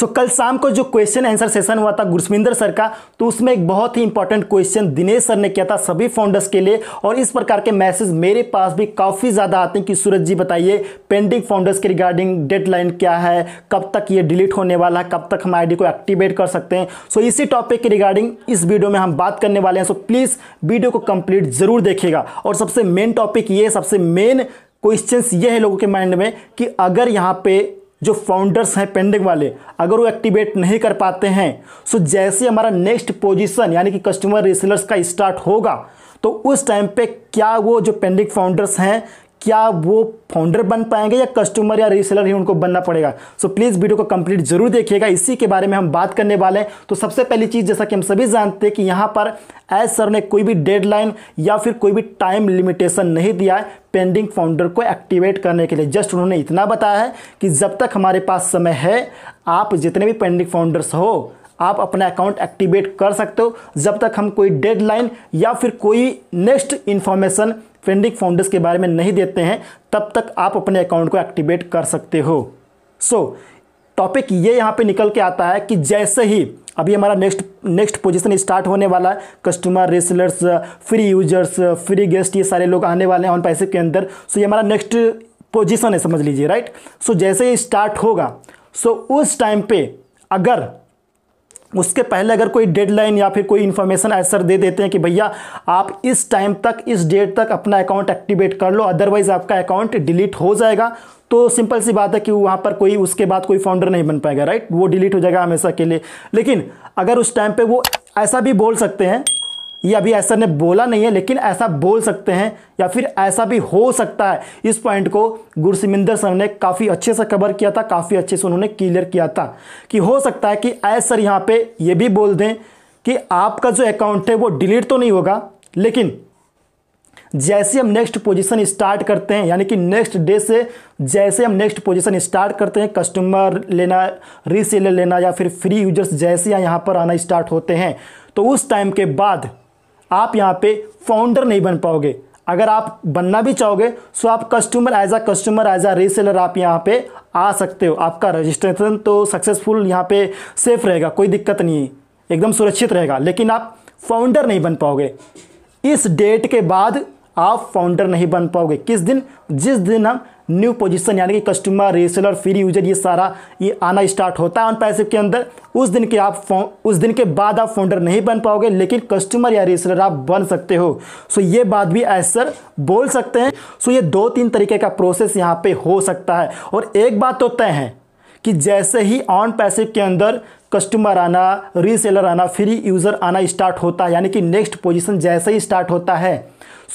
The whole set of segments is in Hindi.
सो कल शाम को जो क्वेश्चन आंसर सेशन हुआ था गुरसमिंदर सर का तो उसमें एक बहुत ही इंपॉर्टेंट क्वेश्चन दिनेश सर ने किया था सभी फाउंडर्स के लिए और इस प्रकार के मैसेज मेरे पास भी काफ़ी ज़्यादा आते हैं कि सूरज जी बताइए पेंडिंग फाउंडर्स के रिगार्डिंग डेडलाइन क्या है कब तक ये डिलीट होने वाला है कब तक हम आई को एक्टिवेट कर सकते हैं सो इसी टॉपिक के रिगार्डिंग इस वीडियो में हम बात करने वाले हैं सो प्लीज़ वीडियो को कंप्लीट ज़रूर देखेगा और सबसे मेन टॉपिक ये सबसे मेन क्वेश्चंस ये है लोगों के माइंड में कि अगर यहाँ पे जो फाउंडर्स हैं पेंडिंग वाले अगर वो एक्टिवेट नहीं कर पाते हैं सो जैसे हमारा नेक्स्ट पोजीशन यानी कि कस्टमर रिसलर्स का स्टार्ट होगा तो उस टाइम पे क्या वो जो पेंडिंग फाउंडर्स हैं क्या वो फाउंडर बन पाएंगे या कस्टमर या रीसेलर ही उनको बनना पड़ेगा सो प्लीज़ वीडियो को कंप्लीट जरूर देखिएगा इसी के बारे में हम बात करने वाले हैं तो सबसे पहली चीज़ जैसा कि हम सभी जानते हैं कि यहाँ पर एज सर ने कोई भी डेडलाइन या फिर कोई भी टाइम लिमिटेशन नहीं दिया है पेंडिंग फाउंडर को एक्टिवेट करने के लिए जस्ट उन्होंने इतना बताया है कि जब तक हमारे पास समय है आप जितने भी पेंडिंग फाउंडर्स हो आप अपना अकाउंट एक्टिवेट कर सकते हो जब तक हम कोई डेडलाइन या फिर कोई नेक्स्ट इन्फॉर्मेशन पेंडिंग फाउंडर्स के बारे में नहीं देते हैं तब तक आप अपने अकाउंट को एक्टिवेट कर सकते हो सो टॉपिक ये यहाँ पे निकल के आता है कि जैसे ही अभी हमारा नेक्स्ट नेक्स्ट पोजीशन स्टार्ट होने वाला है customer resellers free users free guest ये सारे लोग आने वाले हैं ऑन पैसे के अंदर सो ये हमारा नेक्स्ट पोजीशन है समझ लीजिए राइट सो जैसे ही स्टार्ट होगा सो उस टाइम पे अगर उसके पहले अगर कोई डेडलाइन या फिर कोई इन्फॉर्मेशन ऐसा दे देते हैं कि भैया आप इस टाइम तक इस डेट तक अपना अकाउंट एक्टिवेट कर लो अदरवाइज़ आपका अकाउंट डिलीट हो जाएगा तो सिंपल सी बात है कि वहाँ पर कोई उसके बाद कोई फाउंडर नहीं बन पाएगा राइट वो डिलीट हो जाएगा हमेशा के लिए लेकिन अगर उस टाइम पर वो ऐसा भी बोल सकते हैं ये अभी ऐसा ने बोला नहीं है लेकिन ऐसा बोल सकते हैं या फिर ऐसा भी हो सकता है इस पॉइंट को गुरसिमिंदर सर ने काफ़ी अच्छे से कवर किया था काफ़ी अच्छे से उन्होंने क्लियर किया था कि हो सकता है कि ऐसा सर यहाँ पे ये भी बोल दें कि आपका जो अकाउंट है वो डिलीट तो नहीं होगा लेकिन जैसे हम नेक्स्ट पोजिशन स्टार्ट करते हैं यानी कि नेक्स्ट डे से जैसे हम नेक्स्ट पोजिशन स्टार्ट करते हैं कस्टमर लेना रीसेलर लेना या फिर फ्री यूजर्स जैसे यहाँ पर आना स्टार्ट होते हैं तो उस टाइम के बाद आप यहाँ पे फाउंडर नहीं बन पाओगे अगर आप बनना भी चाहोगे सो आप customer as a customer as a reseller आप यहाँ पे आ सकते हो आपका रजिस्ट्रेशन तो सक्सेसफुल यहाँ पे सेफ रहेगा कोई दिक्कत नहीं है एकदम सुरक्षित रहेगा लेकिन आप फाउंडर नहीं बन पाओगे इस डेट के बाद आप फाउंडर नहीं बन पाओगे किस दिन जिस दिन हम न्यू पोजीशन यानी कि कस्टमर रेसेलर फ्री यूजर ये सारा ये आना स्टार्ट होता है ऑन पैसे के अंदर उस दिन के आप उस दिन के बाद आप फाउंडर नहीं बन पाओगे लेकिन कस्टमर या रेसेलर आप बन सकते हो सो ये बात भी ऐसर बोल सकते हैं सो ये दो तीन तरीके का प्रोसेस यहाँ पे हो सकता है और एक बात तो तय है कि जैसे ही ऑन पैसिव के अंदर कस्टमर आना रीसेलर आना फ्री यूज़र आना स्टार्ट होता है यानी कि नेक्स्ट पोजीशन जैसे ही स्टार्ट होता है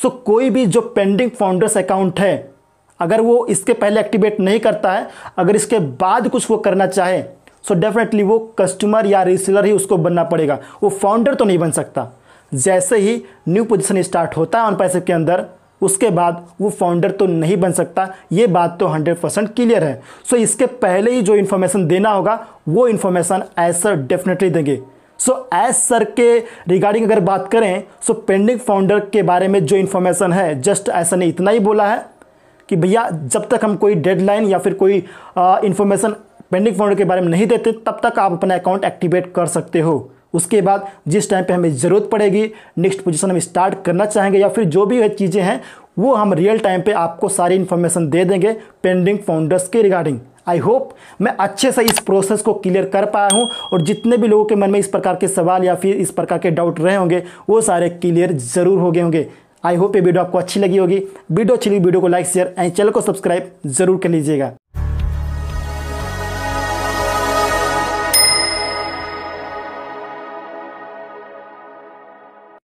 सो कोई भी जो पेंडिंग फाउंडर्स अकाउंट है अगर वो इसके पहले एक्टिवेट नहीं करता है अगर इसके बाद कुछ वो करना चाहे सो डेफिनेटली वो कस्टमर या रीसेलर ही उसको बनना पड़ेगा वो फाउंडर तो नहीं बन सकता जैसे ही न्यू पोजिशन स्टार्ट होता है ऑन पैसिव के अंदर उसके बाद वो फाउंडर तो नहीं बन सकता ये बात तो 100 परसेंट क्लियर है सो so, इसके पहले ही जो इन्फॉर्मेशन देना होगा वो इन्फॉर्मेशन एज सर डेफिनेटली देंगे सो एज सर के रिगार्डिंग अगर बात करें सो पेंडिंग फाउंडर के बारे में जो इन्फॉर्मेशन है जस्ट ऐसा ने इतना ही बोला है कि भैया जब तक हम कोई डेडलाइन या फिर कोई इन्फॉर्मेशन पेंडिंग फाउंडर के बारे में नहीं देते तब तक आप अपना अकाउंट एक्टिवेट कर सकते हो उसके बाद जिस टाइम पे हमें ज़रूरत पड़ेगी नेक्स्ट पोजीशन हम स्टार्ट करना चाहेंगे या फिर जो भी चीज़ें हैं वो हम रियल टाइम पे आपको सारी इन्फॉर्मेशन दे देंगे पेंडिंग फाउंडर्स के रिगार्डिंग आई होप मैं अच्छे से इस प्रोसेस को क्लियर कर पाया हूँ और जितने भी लोगों के मन में इस प्रकार के सवाल या फिर इस प्रकार के डाउट रहे होंगे वो सारे क्लियर ज़रूर हो गए होंगे आई होप ये वीडियो आपको अच्छी लगी होगी वीडियो अच्छी लगी वीडियो को लाइक शेयर एंड चैनल को सब्सक्राइब जरूर कर लीजिएगा